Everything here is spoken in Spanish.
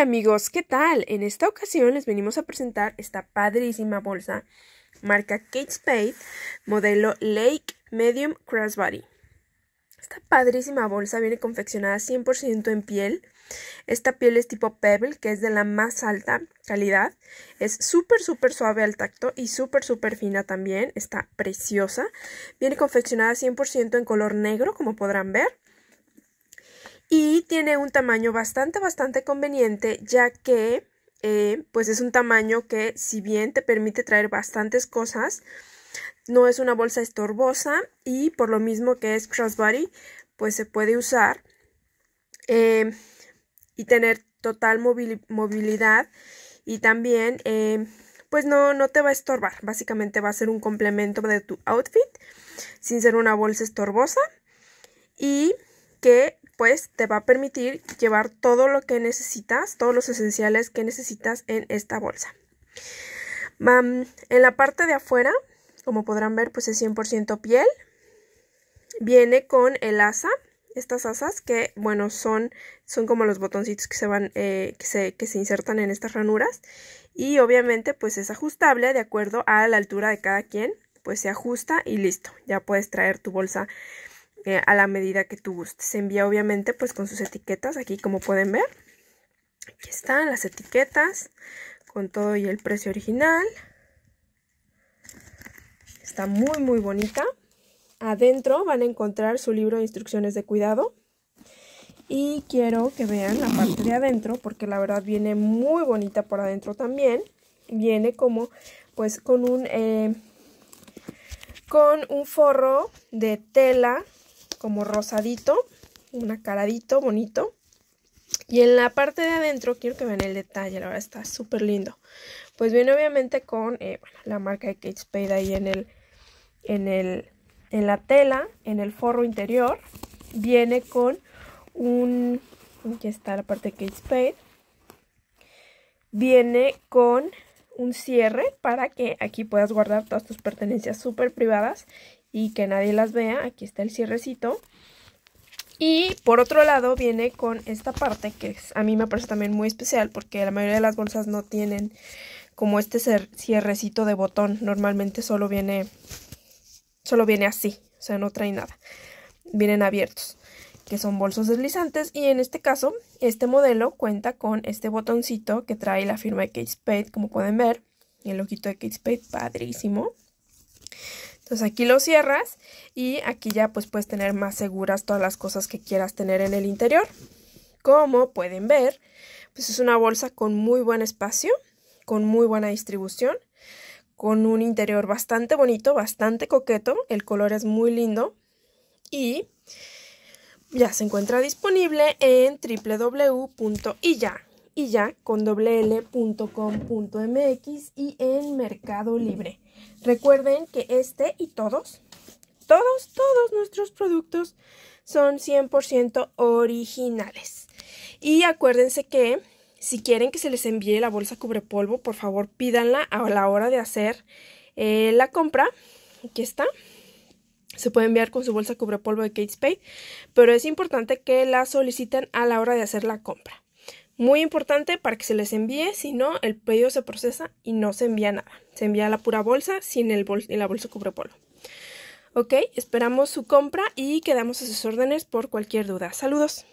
amigos, ¿qué tal? En esta ocasión les venimos a presentar esta padrísima bolsa marca Kate Spade, modelo Lake Medium Crossbody. Esta padrísima bolsa viene confeccionada 100% en piel. Esta piel es tipo Pebble, que es de la más alta calidad. Es súper, súper suave al tacto y súper, súper fina también. Está preciosa. Viene confeccionada 100% en color negro, como podrán ver y tiene un tamaño bastante, bastante conveniente, ya que eh, pues es un tamaño que si bien te permite traer bastantes cosas, no es una bolsa estorbosa y por lo mismo que es crossbody, pues se puede usar eh, y tener total movilidad y también eh, pues no, no te va a estorbar, básicamente va a ser un complemento de tu outfit sin ser una bolsa estorbosa y que pues te va a permitir llevar todo lo que necesitas, todos los esenciales que necesitas en esta bolsa. en la parte de afuera, como podrán ver, pues es 100% piel. Viene con el asa, estas asas que, bueno, son, son como los botoncitos que se van, eh, que, se, que se insertan en estas ranuras. Y obviamente, pues es ajustable de acuerdo a la altura de cada quien. Pues se ajusta y listo, ya puedes traer tu bolsa eh, a la medida que tú gustes. Se envía obviamente pues con sus etiquetas aquí como pueden ver. Aquí están las etiquetas con todo y el precio original. Está muy muy bonita. Adentro van a encontrar su libro de instrucciones de cuidado. Y quiero que vean la parte de adentro porque la verdad viene muy bonita por adentro también. Viene como pues con un... Eh, con un forro de tela como rosadito, un acaradito bonito. Y en la parte de adentro, quiero que vean el detalle, la verdad está súper lindo. Pues viene obviamente con eh, la marca de Kate Spade ahí en el, en el, en la tela, en el forro interior. Viene con un, aquí está la parte de Kate Spade. Viene con un cierre para que aquí puedas guardar todas tus pertenencias súper privadas y que nadie las vea. Aquí está el cierrecito. Y por otro lado viene con esta parte que a mí me parece también muy especial porque la mayoría de las bolsas no tienen como este cierrecito de botón. Normalmente solo viene, solo viene así, o sea, no trae nada. Vienen abiertos, que son bolsos deslizantes. Y en este caso, este modelo cuenta con este botoncito que trae la firma de Kate Spade, como pueden ver. El ojito de Kate Spade, padrísimo. Entonces aquí lo cierras y aquí ya pues puedes tener más seguras todas las cosas que quieras tener en el interior. Como pueden ver, pues es una bolsa con muy buen espacio, con muy buena distribución, con un interior bastante bonito, bastante coqueto, el color es muy lindo y ya se encuentra disponible en www.illa.com y ya con wl.com.mx y en Mercado Libre. Recuerden que este y todos, todos, todos nuestros productos son 100% originales. Y acuérdense que si quieren que se les envíe la bolsa cubrepolvo, por favor pídanla a la hora de hacer eh, la compra. Aquí está. Se puede enviar con su bolsa polvo de Kate Spade, pero es importante que la soliciten a la hora de hacer la compra. Muy importante para que se les envíe, si no, el pedido se procesa y no se envía nada. Se envía la pura bolsa sin el la bolsa polo. Ok, esperamos su compra y quedamos a sus órdenes por cualquier duda. Saludos.